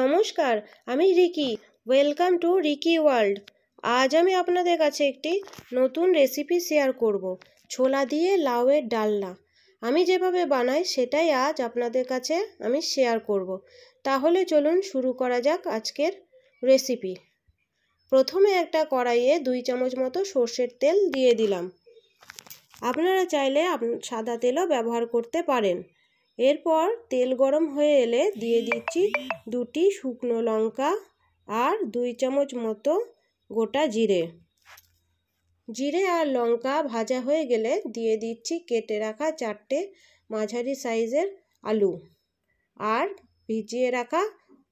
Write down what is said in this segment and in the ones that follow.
নমস্কার আমি Ricky welcome to Ricky world আজ আমি আপনাদের কাছে একটি নতুন রেসিপি শেয়ার করব ছোলা দিয়ে লাউয়ের ডালনা আমি যেভাবে বানাই সেটাই আজ আপনাদের কাছে আমি শেয়ার করব তাহলে চলুন শুরু করা যাক আজকের রেসিপি প্রথমে একটা কড়াইয়ে দুই চামচ মতো সর্ষের তেল দিয়ে দিলাম আপনারা চাইলে সাদা তেলও ব্যবহার করতে পারেন এরপর তেল গরম হয়ে এলে দিয়ে দিচ্ছি দুটি শুকনো লঙ্কা আর দুই চামচ মতো গোটা জিরে জিরে আর লঙ্কা ভাজা হয়ে গেলে দিয়ে দিচ্ছি কেটে রাখা চারটে মাঝারি সাইজের আলু আর ভিজিয়ে রাখা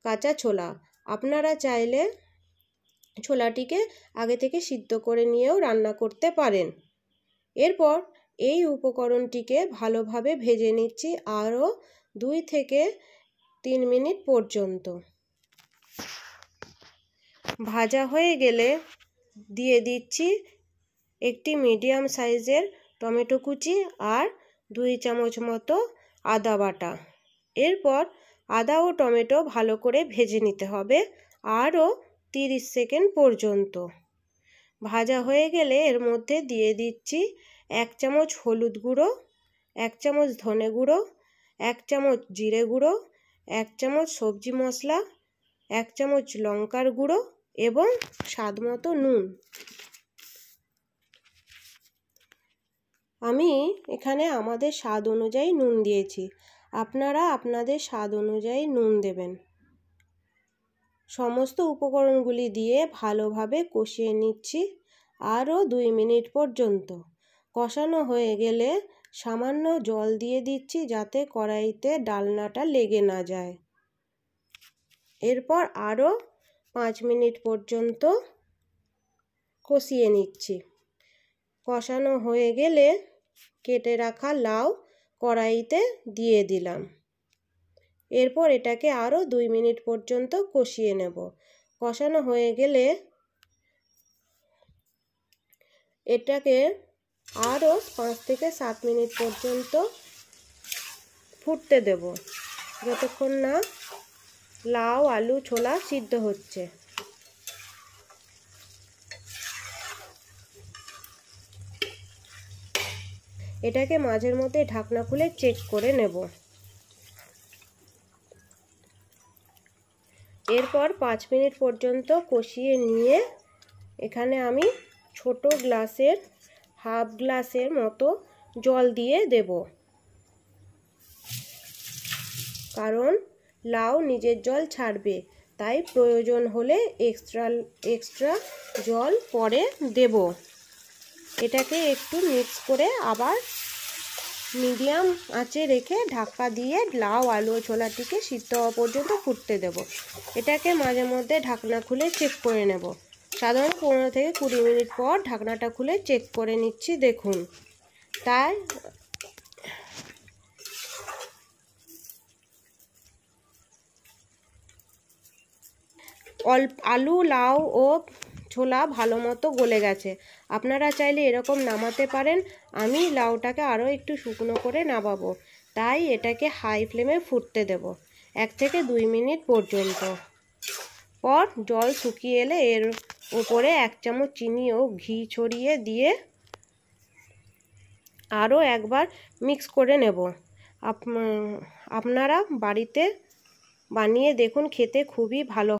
কাঁচা ছোলা আপনারা চাইলে ছোলাটিকে আগে থেকে সিদ্ধ করে নিয়েও রান্না করতে পারেন এরপর এই উপকরণটিকে ভালোভাবে ভেজে নিচ্ছি আরও দুই থেকে তিন মিনিট পর্যন্ত ভাজা হয়ে গেলে দিয়ে দিচ্ছি একটি মিডিয়াম সাইজের টমেটো কুচি আর দুই চামচ মতো আদা বাটা এরপর আদা ও টমেটো ভালো করে ভেজে নিতে হবে আরও তিরিশ সেকেন্ড পর্যন্ত ভাজা হয়ে গেলে এর মধ্যে দিয়ে দিচ্ছি এক চামচ হলুদ গুঁড়ো এক চামচ ধনে গুঁড়ো এক চামচ জিরে গুঁড়ো এক চামচ সবজি মশলা এক চামচ লঙ্কার গুঁড়ো এবং স্বাদ মতো নুন আমি এখানে আমাদের স্বাদ অনুযায়ী নুন দিয়েছি আপনারা আপনাদের স্বাদ অনুযায়ী নুন দেবেন সমস্ত উপকরণগুলি দিয়ে ভালোভাবে কষিয়ে নিচ্ছি আরও দুই মিনিট পর্যন্ত কষানো হয়ে গেলে সামান্য জল দিয়ে দিচ্ছি যাতে কড়াইতে ডালনাটা লেগে না যায় এরপর আরও পাঁচ মিনিট পর্যন্ত কষিয়ে নিচ্ছি কষানো হয়ে গেলে কেটে রাখা লাউ কড়াইতে দিয়ে দিলাম এরপর এটাকে আরও দুই মিনিট পর্যন্ত কষিয়ে নেব কষানো হয়ে গেলে এটাকে আরও পাঁচ থেকে সাত মিনিট পর্যন্ত ফুটতে দেব যতক্ষণ না লাউ আলু ছোলা সিদ্ধ হচ্ছে এটাকে মাঝের মধ্যে ঢাকনা খুলে চেক করে নেব এরপর পাঁচ মিনিট পর্যন্ত কষিয়ে নিয়ে এখানে আমি ছোট গ্লাসের হাফ গ্লাসের মতো জল দিয়ে দেব কারণ লাউ নিজের জল ছাড়বে তাই প্রয়োজন হলে এক্সট্রা এক্সট্রা জল পরে দেব এটাকে একটু মিক্স করে আবার মিডিয়াম আঁচে রেখে ঢাকা দিয়ে লাউ আলু ছোলাটিকে সিদ্ধ হওয়া পর্যন্ত ফুটতে দেব এটাকে মাঝে মধ্যে ঢাকনা খুলে চেক করে নেবো সাধারণ পনেরো থেকে কুড়ি মিনিট পর ঢাকনাটা খুলে চেক করে নিচ্ছি দেখুন তাই অল্প আলু লাউ ও ছোলা ভালো মতো গলে গেছে আপনারা চাইলে এরকম নামাতে পারেন আমি লাউটাকে আরও একটু শুকনো করে নামাবো তাই এটাকে হাই ফ্লেমে ফুটতে দেব এক থেকে দুই মিনিট পর্যন্ত পর জল শুকিয়ে এলে এর ওপরে এক চামচ চিনি ও ঘি ছড়িয়ে দিয়ে আরও একবার মিক্স করে নেব আপনারা বাড়িতে বানিয়ে দেখুন খেতে খুবই ভালো